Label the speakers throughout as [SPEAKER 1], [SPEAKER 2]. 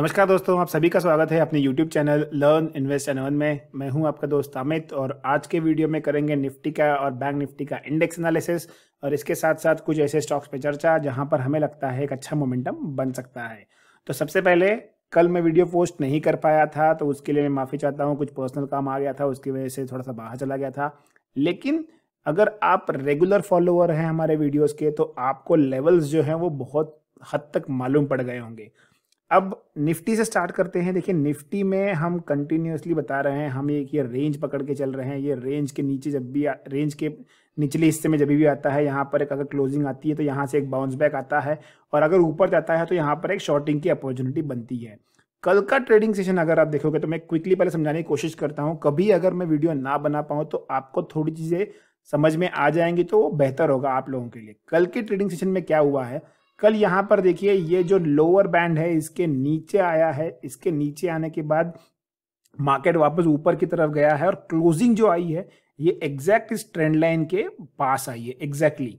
[SPEAKER 1] नमस्कार दोस्तों आप सभी का स्वागत है अपने YouTube channel learn invest anyone में मैं हूं आपका दोस्त अमित और आज के वीडियो में करेंगे निफ्टी का और बैंक निफ्टी का इंडेक्स एनालिसिस और इसके साथ साथ कुछ ऐसे स्टॉक्स पे चर्चा जहां पर हमें लगता है एक अच्छा मोमेंटम बन सकता है तो सबसे पहले कल मैं वीडियो पोस्ट नहीं कर पाया था तो उसके लिए मैं माफ़ी चाहता हूँ कुछ पर्सनल काम आ गया था उसकी वजह से थोड़ा सा बाहर चला गया था लेकिन अगर आप रेगुलर फॉलोअर हैं हमारे वीडियोज के तो आपको लेवल्स जो हैं वो बहुत हद तक मालूम पड़ गए होंगे अब निफ्टी से स्टार्ट करते हैं देखिए निफ्टी में हम कंटिन्यूसली बता रहे हैं हम एक ये रेंज पकड़ के चल रहे हैं ये रेंज के नीचे जब भी रेंज के निचले हिस्से में जब भी आता है यहाँ पर एक अगर क्लोजिंग आती है तो यहाँ से एक बाउंस बैक आता है और अगर ऊपर जाता है तो यहाँ पर एक शॉर्टिंग की अपॉर्चुनिटी बनती है कल का ट्रेडिंग सेशन अगर आप देखोगे तो मैं क्विकली पहले समझाने की कोशिश करता हूँ कभी अगर मैं वीडियो ना बना पाऊँ तो आपको थोड़ी चीज़ें समझ में आ जाएंगी तो वो बेहतर होगा आप लोगों के लिए कल के ट्रेडिंग सेशन में क्या हुआ है कल यहाँ पर देखिए ये जो लोअर बैंड है इसके नीचे आया है इसके नीचे आने के बाद मार्केट वापस ऊपर की तरफ गया है और क्लोजिंग जो आई है ये एग्जैक्ट इस ट्रेंड लाइन के पास आई है एग्जैक्टली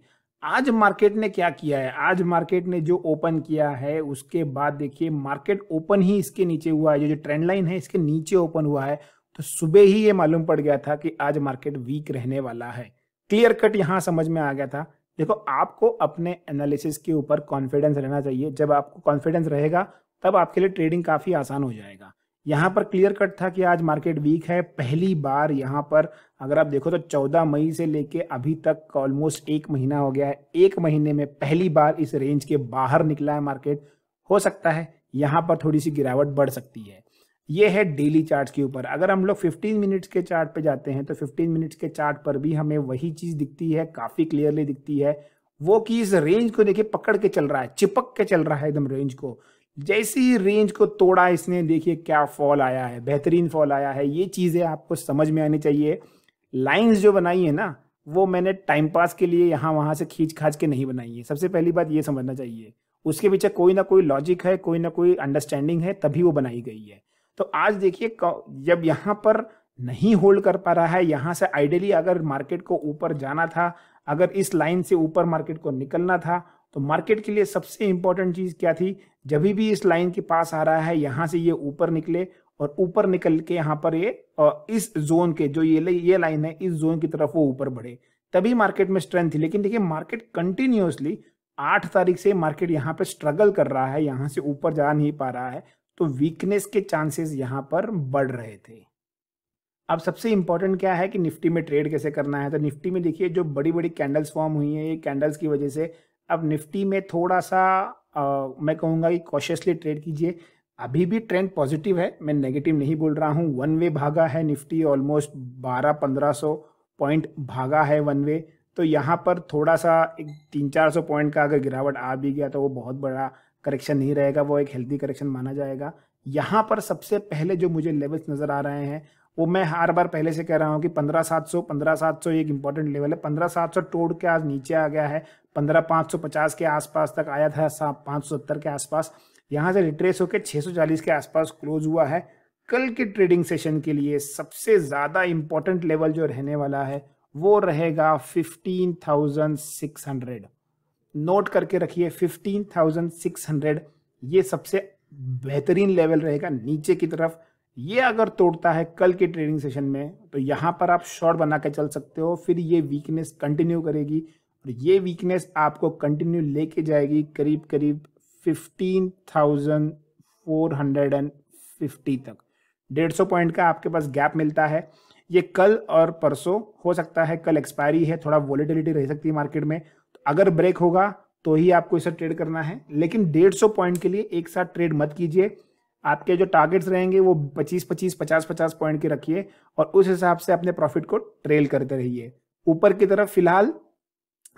[SPEAKER 1] आज मार्केट ने क्या किया है आज मार्केट ने जो ओपन किया है उसके बाद देखिए मार्केट ओपन ही इसके नीचे हुआ है जो जो ट्रेंड लाइन है इसके नीचे ओपन हुआ है तो सुबह ही ये मालूम पड़ गया था कि आज मार्केट वीक रहने वाला है क्लियर कट यहाँ समझ में आ गया था देखो आपको अपने एनालिसिस के ऊपर कॉन्फिडेंस रहना चाहिए जब आपको कॉन्फिडेंस रहेगा तब आपके लिए ट्रेडिंग काफ़ी आसान हो जाएगा यहाँ पर क्लियर कट था कि आज मार्केट वीक है पहली बार यहाँ पर अगर आप देखो तो 14 मई से लेके अभी तक ऑलमोस्ट एक महीना हो गया है एक महीने में पहली बार इस रेंज के बाहर निकला है मार्केट हो सकता है यहाँ पर थोड़ी सी गिरावट बढ़ सकती है ये है डेली चार्ट्स के ऊपर अगर हम लोग 15 मिनट्स के चार्ट पे जाते हैं तो 15 मिनट्स के चार्ट पर भी हमें वही चीज दिखती है काफी क्लियरली दिखती है वो कि इस रेंज को देखिए पकड़ के चल रहा है चिपक के चल रहा है एकदम रेंज को जैसी रेंज को तोड़ा इसने देखिए क्या फॉल आया है बेहतरीन फॉल आया है ये चीज़ें आपको समझ में आनी चाहिए लाइन्स जो बनाई है ना वो मैंने टाइम पास के लिए यहाँ वहां से खींच खाच के नहीं बनाई है सबसे पहली बात ये समझना चाहिए उसके पीछे कोई ना कोई लॉजिक है कोई ना कोई अंडरस्टैंडिंग है तभी वो बनाई गई है तो आज देखिए जब यहाँ पर नहीं होल्ड कर पा रहा है यहाँ से आइडियली अगर मार्केट को ऊपर जाना था अगर इस लाइन से ऊपर मार्केट को निकलना था तो मार्केट के लिए सबसे इंपॉर्टेंट चीज़ क्या थी जब भी इस लाइन के पास आ रहा है यहाँ से ये ऊपर निकले और ऊपर निकल के यहाँ पर ये इस जोन के जो ये ये लाइन है इस जोन की तरफ वो ऊपर बढ़े तभी मार्केट में स्ट्रेंथ थी लेकिन देखिए मार्केट कंटिन्यूसली आठ तारीख से मार्केट यहाँ पे स्ट्रगल कर रहा है यहाँ से ऊपर जा नहीं पा रहा है तो वीकनेस के चांसेस यहाँ पर बढ़ रहे थे अब सबसे इंपॉर्टेंट क्या है कि निफ्टी में ट्रेड कैसे करना है तो निफ्टी में देखिए जो बड़ी बड़ी कैंडल्स फॉर्म हुई हैं ये कैंडल्स की वजह से अब निफ्टी में थोड़ा सा आ, मैं कहूंगा कि कॉशियसली ट्रेड कीजिए अभी भी ट्रेंड पॉजिटिव है मैं नेगेटिव नहीं बोल रहा हूँ वन वे भागा है निफ्टी ऑलमोस्ट बारह पंद्रह सौ पॉइंट भागा है वन वे तो यहाँ पर थोड़ा सा एक तीन चार सौ पॉइंट का अगर गिरावट आ भी गया तो वो बहुत बड़ा करेक्शन नहीं रहेगा वो एक हेल्दी करेक्शन माना जाएगा यहाँ पर सबसे पहले जो मुझे लेवल्स नज़र आ रहे हैं वो मैं हर बार पहले से कह रहा हूँ कि पंद्रह सात सौ पंद्रह सात सौ एक इंपॉर्टेंट लेवल है पंद्रह सात सौ तोड़ के आज नीचे आ गया है पंद्रह पाँच सौ पचास के आसपास तक आया था पाँच सौ सत्तर के आसपास यहाँ से रिट्रेस होकर छः सौ चालीस के आसपास क्लोज हुआ है कल के ट्रेडिंग सेशन के लिए सबसे ज़्यादा इंपॉर्टेंट लेवल जो रहने वाला है वो रहेगा fifteen thousand six hundred note करके रखिए 15,600 ये सबसे बेहतरीन लेवल रहेगा नीचे की तरफ ये अगर तोड़ता है कल के ट्रेडिंग सेशन में तो यहाँ पर आप शॉर्ट बना के चल सकते हो फिर ये वीकनेस कंटिन्यू करेगी और ये वीकनेस आपको कंटिन्यू लेके जाएगी करीब करीब 15,450 तक 150 पॉइंट का आपके पास गैप मिलता है ये कल और परसों हो सकता है कल एक्सपायरी है थोड़ा वॉलीटिलिटी रह सकती है मार्केट में अगर ब्रेक होगा तो ही आपको इसे ट्रेड करना है लेकिन डेढ़ सौ पॉइंट के लिए एक साथ ट्रेड मत कीजिए आपके जो टारगेट्स रहेंगे वो 25 25 50 50 पॉइंट के रखिए और उस हिसाब से अपने प्रॉफिट को ट्रेल करते रहिए ऊपर की तरफ फिलहाल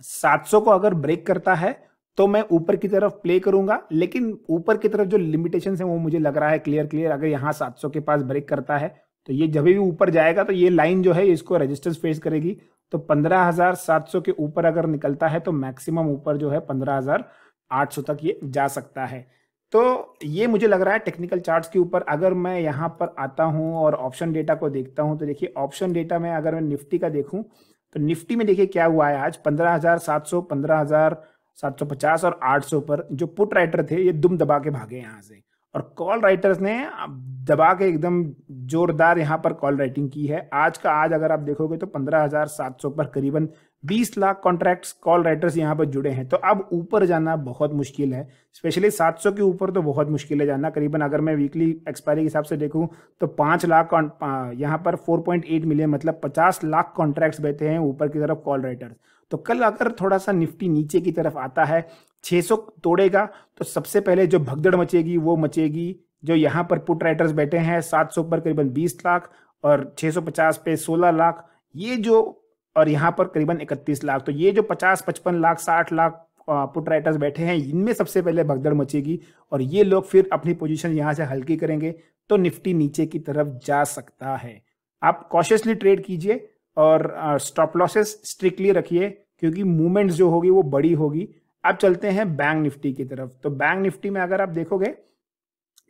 [SPEAKER 1] 700 को अगर ब्रेक करता है तो मैं ऊपर की तरफ प्ले करूंगा लेकिन ऊपर की तरफ जो लिमिटेशन है वो मुझे लग रहा है क्लियर क्लियर अगर यहाँ सात के पास ब्रेक करता है तो ये जब भी ऊपर जाएगा तो ये लाइन जो है इसको रेजिस्टेंस फेस करेगी तो पंद्रह हजार सात सौ के ऊपर अगर निकलता है तो मैक्सिमम ऊपर जो है पंद्रह हजार आठ सौ तक ये जा सकता है तो ये मुझे लग रहा है टेक्निकल चार्ट्स के ऊपर अगर मैं यहाँ पर आता हूँ और ऑप्शन डेटा को देखता हूँ तो देखिए ऑप्शन डेटा में अगर मैं निफ्टी का देखूँ तो निफ्टी में देखिए क्या हुआ है आज पंद्रह हजार सात सौ पंद्रह हजार सात सौ पचास और आठ सौ पर जो पुट राइटर थे ये दुम दबा के भागे यहाँ से और कॉल राइटर्स ने दबा के एकदम जोरदार यहाँ पर कॉल राइटिंग की है आज का आज अगर आप देखोगे तो 15,700 पर करीबन 20 लाख कॉन्ट्रैक्ट्स कॉल राइटर्स यहाँ पर जुड़े हैं तो अब ऊपर जाना बहुत मुश्किल है स्पेशली 700 के ऊपर तो बहुत मुश्किल है जाना करीबन अगर मैं वीकली एक्सपायरी के हिसाब से देखूँ तो पाँच लाख यहाँ पर एट मिलियन मतलब पचास लाख कॉन्ट्रैक्ट्स बहते हैं ऊपर की तरफ कॉल राइटर्स तो कल अगर थोड़ा सा निफ्टी नीचे की तरफ आता है 600 तोड़ेगा तो सबसे पहले जो भगदड़ मचेगी वो मचेगी जो यहाँ पर पुट राइटर्स बैठे हैं 700 पर करीबन 20 लाख और 650 पे 16 लाख ये जो और यहाँ पर करीबन 31 लाख तो ये जो 50 55 लाख 60 लाख पुट राइटर्स बैठे हैं इनमें सबसे पहले भगदड़ मचेगी और ये लोग फिर अपनी पोजिशन यहाँ से हल्की करेंगे तो निफ्टी नीचे की तरफ जा सकता है आप कॉशियसली ट्रेड कीजिए और स्टॉप लॉसेस स्ट्रिक्टली रखिए क्योंकि मूवमेंट्स जो होगी वो बड़ी होगी अब चलते हैं बैंक निफ्टी की तरफ तो बैंक निफ्टी में अगर आप देखोगे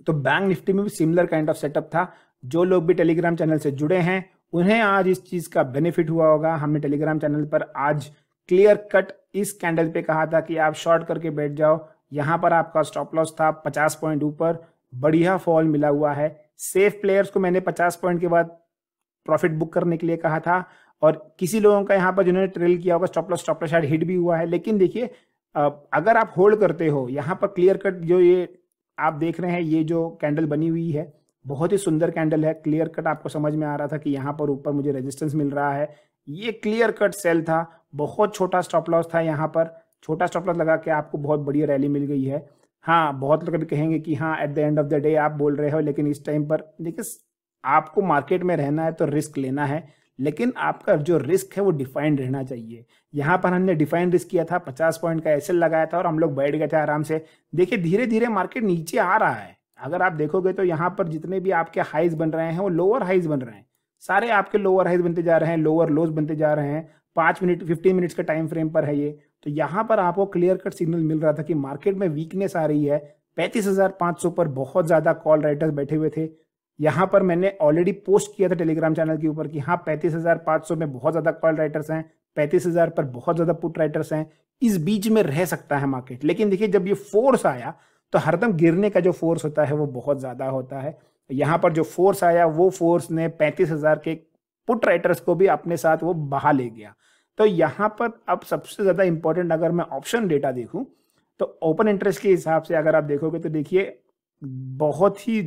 [SPEAKER 1] तो बैंक निफ्टी में भी सिमिलर काइंड ऑफ सेटअप था जो लोग भी टेलीग्राम चैनल से जुड़े हैं उन्हें आज इस चीज का बेनिफिट हुआ होगा हमने टेलीग्राम चैनल पर आज क्लियर कट इस कैंडल पे कहा था कि आप शॉर्ट करके बैठ जाओ यहां पर आपका स्टॉप लॉस था 50 पॉइंट ऊपर बढ़िया फॉल मिला हुआ है सेफ प्लेयर्स को मैंने 50 पॉइंट के बाद प्रॉफिट बुक करने के लिए कहा था और किसी लोगों का यहाँ पर जिन्होंने ट्रेल किया होगा स्टॉप लॉस स्टॉप लॉस शायद हिट भी हुआ है लेकिन देखिए अगर आप होल्ड करते हो यहाँ पर क्लियर कट जो ये आप देख रहे हैं ये जो कैंडल बनी हुई है बहुत ही सुंदर कैंडल है क्लियर कट आपको समझ में आ रहा था कि यहाँ पर ऊपर मुझे रेजिस्टेंस मिल रहा है ये क्लियर कट सेल था बहुत छोटा स्टॉप लॉस था यहाँ पर छोटा स्टॉप लॉस लगा के आपको बहुत बढ़िया रैली मिल गई है हाँ बहुत लोग अभी कहेंगे कि हाँ at the end of the day आप बोल रहे हो लेकिन इस टाइम पर देखिए आपको मार्केट में रहना है तो रिस्क लेना है लेकिन आपका जो रिस्क है वो डिफाइंड रहना चाहिए यहाँ पर हमने डिफाइन रिस्क किया था पचास पॉइंट का एसएल लगाया था और हम लोग बैठ गए थे आराम से देखिए धीरे धीरे मार्केट नीचे आ रहा है अगर आप देखोगे तो यहाँ पर जितने भी आपके हाइज बन रहे हैं वो लोअर हाइज बन रहे हैं सारे आपके लोअर हाइज बनते जा रहे हैं लोअर लोज बनते जा रहे हैं पाँच मिनट फिफ्टीन मिनट्स के टाइम फ्रेम पर है ये तो यहाँ पर आपको क्लियर कट सिग्नल मिल रहा था कि मार्केट में वीकनेस आ रही है पैंतीस हजार सौ पर बहुत ज़्यादा कॉल राइटर्स बैठे हुए थे यहाँ पर मैंने ऑलरेडी पोस्ट किया था टेलीग्राम चैनल के ऊपर कि हाँ पैंतीस हजार पाँच सौ में बहुत ज़्यादा कॉल राइटर्स हैं पैंतीस हजार पर बहुत ज़्यादा पुट राइटर्स हैं इस बीच में रह सकता है मार्केट लेकिन देखिए जब ये फोर्स आया तो हरदम गिरने का जो फोर्स होता है वो बहुत ज़्यादा होता है यहाँ पर जो फोर्स आया वो फोर्स ने पैंतीस हजार के पुट राइटर्स को भी अपने साथ वो बहा ले गया तो यहाँ पर अब सबसे ज़्यादा इंपॉर्टेंट अगर मैं ऑप्शन डेटा देखूँ तो ओपन इंटरेस्ट के हिसाब से अगर आप देखोगे तो देखिए बहुत ही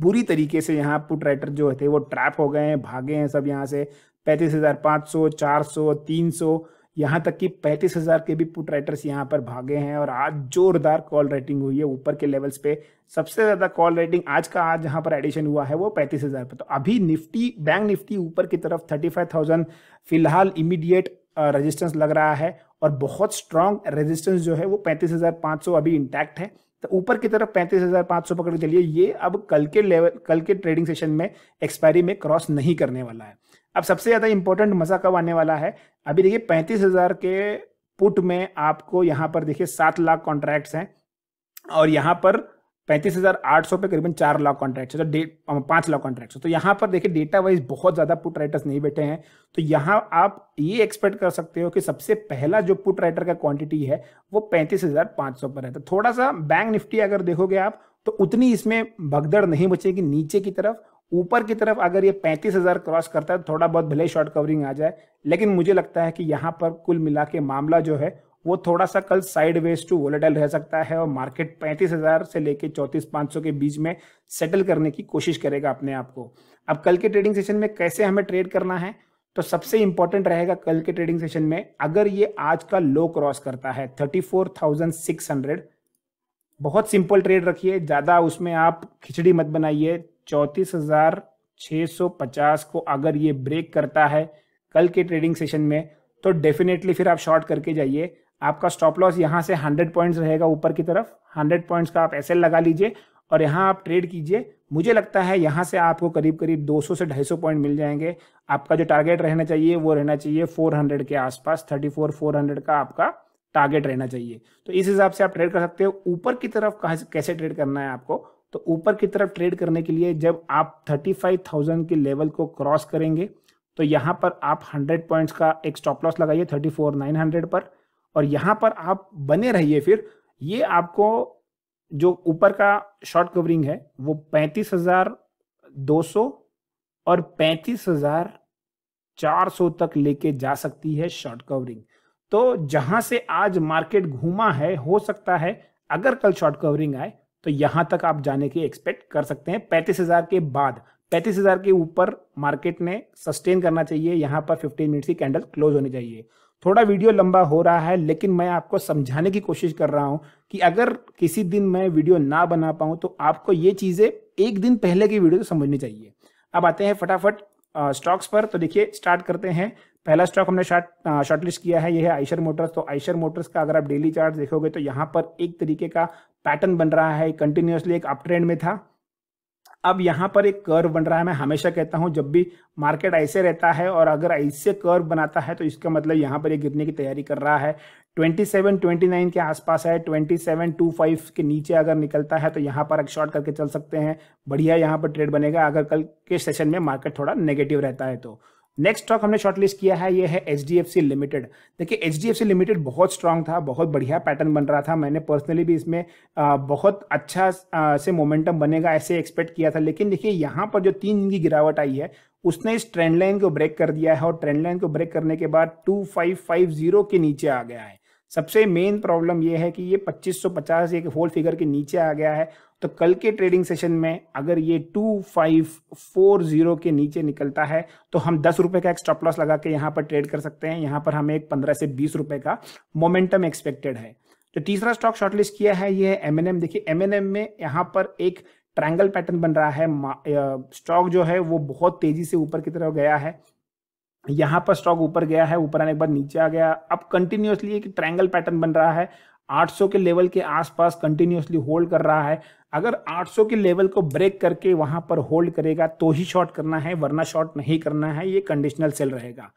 [SPEAKER 1] बुरी तरीके से यहाँ पुट राइटर जो थे वो ट्रैप हो गए हैं भागे हैं सब यहाँ से पैंतीस हजार पाँच सौ चार सौ तीन सौ यहाँ तक कि पैंतीस हजार के भी पुट राइटर्स यहाँ पर भागे हैं और आज जोरदार कॉल राइटिंग हुई है ऊपर के लेवल्स पे सबसे ज्यादा कॉल राइटिंग आज का आज जहाँ पर एडिशन हुआ है वो पैंतीस हजार पर तो अभी निफ्टी बैंक निफ्टी ऊपर की तरफ थर्टी फाइव थाउजेंड फिलहाल इमीडिएट रजिस्टेंस लग रहा है और बहुत स्ट्रांग रेजिस्टेंस जो है वो पैंतीस हजार पाँच सौ अभी इंटैक्ट है तो ऊपर की तरफ पैंतीस हजार पांच सौ पकड़ के चलिए ये अब कल के लेवल कल के ट्रेडिंग सेशन में एक्सपायरी में क्रॉस नहीं करने वाला है अब सबसे ज़्यादा इंपॉर्टेंट मज़ा कब आने वाला है अभी देखिए पैंतीस हजार के पुट में आपको यहां पर देखिए सात लाख कॉन्ट्रैक्ट्स हैं और यहां पर पैंतीस हजार आठ सौ पे करीबन चार लाख कॉन्ट्रैक्ट है तो पांच लाख कॉन्ट्रैक्ट तो यहाँ पर देखिए डेटा वाइज बहुत ज्यादा पुट राइटर्स नहीं बैठे हैं तो यहाँ आप ये एक्सपेक्ट कर सकते हो कि सबसे पहला जो पुट राइटर का क्वांटिटी है वो पैंतीस हजार पांच सौ पर है तो थोड़ा सा बैंक निफ्टी अगर देखोगे आप तो उतनी इसमें भगदड़ नहीं बचेगी नीचे की तरफ ऊपर की तरफ अगर ये पैंतीस हजार क्रॉस करता है तो थोड़ा बहुत भले शॉर्ट कवरिंग आ जाए लेकिन मुझे लगता है कि यहाँ पर कुल मिला के मामला जो है वो थोड़ा सा कल साइड टू वोलेटाइल रह सकता है और मार्केट 35,000 से लेकर 34,500 के बीच में सेटल करने की कोशिश करेगा अपने आप को अब कल के ट्रेडिंग सेशन में कैसे हमें ट्रेड करना है तो सबसे इंपॉर्टेंट रहेगा कल के ट्रेडिंग सेशन में अगर ये आज का लो क्रॉस करता है 34,600 बहुत सिंपल ट्रेड रखिए ज़्यादा उसमें आप खिचड़ी मत बनाइए पचास को अगर ये ब्रेक करता है कल के ट्रेडिंग सेशन में तो डेफिनेटली फिर आप शॉर्ट करके जाइए आपका स्टॉप लॉस यहाँ से 100 पॉइंट्स रहेगा ऊपर की तरफ 100 पॉइंट्स का आप एस लगा लीजिए और यहाँ आप ट्रेड कीजिए मुझे लगता है यहाँ से आपको करीब करीब 200 से 250 पॉइंट मिल जाएंगे आपका जो टारगेट रहना चाहिए वो रहना चाहिए 400 के आसपास 34 400 का आपका टारगेट रहना चाहिए तो इस हिसाब से आप ट्रेड कर सकते हो ऊपर की तरफ कैसे ट्रेड करना है आपको तो ऊपर की तरफ ट्रेड करने के लिए जब आप थर्टी के लेवल को क्रॉस करेंगे तो यहाँ पर आप हंड्रेड पॉइंट्स का एक स्टॉप लॉस लगाइए 34,900 पर और यहाँ पर आप बने रहिए फिर ये आपको जो ऊपर का शॉर्ट कवरिंग है वो पैंतीस हजार दो सौ और पैंतीस हजार चार सौ तक लेके जा सकती है शॉर्ट कवरिंग तो जहां से आज मार्केट घूमा है हो सकता है अगर कल शॉर्ट कवरिंग आए तो यहां तक आप जाने की एक्सपेक्ट कर सकते हैं पैंतीस हजार के बाद पैंतीस हजार के ऊपर मार्केट ने सस्टेन करना चाहिए यहां पर फिफ्टीन मिनट की कैंडल क्लोज होनी चाहिए थोड़ा वीडियो लंबा हो रहा है लेकिन मैं आपको समझाने की कोशिश कर रहा हूँ कि अगर किसी दिन मैं वीडियो ना बना पाऊँ तो आपको ये चीज़ें एक दिन पहले की वीडियो तो समझनी चाहिए अब आते हैं फटाफट स्टॉक्स पर तो देखिए स्टार्ट करते हैं पहला स्टॉक हमने शॉर्ट शॉर्टलिस्ट किया है यह है आइशर मोटर्स तो आइशर मोटर्स का अगर आप डेली चार्ट देखोगे तो यहाँ पर एक तरीके का पैटर्न बन रहा है कंटिन्यूसली एक अप ट्रेंड में था अब यहाँ पर एक कर्व बन रहा है मैं हमेशा कहता हूँ जब भी मार्केट ऐसे रहता है और अगर ऐसे कर्व बनाता है तो इसका मतलब यहाँ पर ये गिरने की तैयारी कर रहा है 27, 29 के आसपास है 27, 25 के नीचे अगर निकलता है तो यहाँ पर एक शॉर्ट करके चल सकते हैं बढ़िया यहाँ पर ट्रेड बनेगा अगर कल के सेशन में मार्केट थोड़ा नेगेटिव रहता है तो नेक्स्ट स्टॉक हमने शॉर्टलिस्ट किया है ये है H D F C limited देखिए H D F C limited बहुत स्ट्रांग था बहुत बढ़िया पैटर्न बन रहा था मैंने पर्सनली भी इसमें बहुत अच्छा से मोमेंटम बनेगा ऐसे एक्सपेक्ट किया था लेकिन देखिए यहाँ पर जो तीन दिन की गिरावट आई है उसने इस ट्रेंड लाइन को ब्रेक कर दिया है और ट्रेंड लाइन को ब्रेक करने के बाद टू के नीचे आ गया है सबसे मेन प्रॉब्लम ये है कि ये 2550 एक होल फिगर के नीचे आ गया है तो कल के ट्रेडिंग सेशन में अगर ये 2540 के नीचे निकलता है तो हम दस रुपए का एक्स्ट्रा स्टॉप लॉस लगा के यहाँ पर ट्रेड कर सकते हैं यहाँ पर हमें एक पंद्रह से बीस रुपए का मोमेंटम एक्सपेक्टेड है तो तीसरा स्टॉक शॉर्टलिस्ट किया है ये एम एन एम देखिए एम एन एम में यहाँ पर एक ट्रायंगल पैटर्न बन रहा है स्टॉक जो है वो बहुत तेजी से ऊपर की तरफ गया है यहाँ पर स्टॉक ऊपर गया है ऊपर आने के बाद नीचे आ गया अब कंटिन्यूसली एक ट्रायंगल पैटर्न बन रहा है 800 के लेवल के आसपास कंटिन्यूसली होल्ड कर रहा है अगर 800 के लेवल को ब्रेक करके वहां पर होल्ड करेगा तो ही शॉर्ट करना है वरना शॉर्ट नहीं करना है ये कंडीशनल सेल रहेगा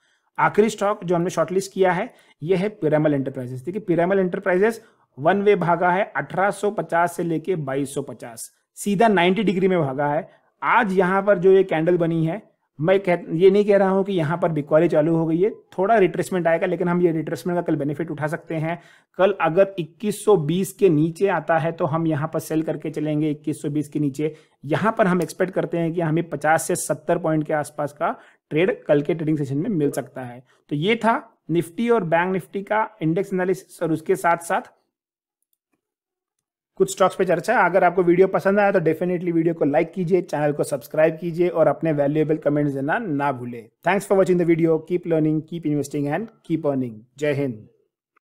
[SPEAKER 1] आखिरी स्टॉक जो हमने शॉर्टलिस्ट किया है ये है पिरामल एंटरप्राइजेस देखिए पिरामल एंटरप्राइजेस वन वे भागा है 1850 से लेके 2250 सीधा 90 डिग्री में भागा है आज यहां पर जो ये कैंडल बनी है मैं कह ये नहीं कह रहा हूँ कि यहाँ पर बिकवाली चालू हो गई है थोड़ा रिट्रेसमेंट आएगा लेकिन हम ये रिट्रेसमेंट का कल बेनिफिट उठा सकते हैं कल अगर 2120 के नीचे आता है तो हम यहाँ पर सेल करके चलेंगे 2120 के नीचे यहाँ पर हम एक्सपेक्ट करते हैं कि हमें 50 से 70 पॉइंट के आसपास का ट्रेड कल के ट्रेडिंग सेशन में मिल सकता है तो ये था निफ्टी और बैंक निफ्टी का इंडेक्स एनालिसिस और उसके साथ साथ कुछ स्टॉक्स पे चर्चा है अगर आपको वीडियो पसंद आया तो डेफिनेटली वीडियो को लाइक कीजिए चैनल को सब्सक्राइब कीजिए और अपने वैल्यूएबल कमेंट्स देना ना भूले thanks for watching the video keep learning keep investing and keep earning जय हिंद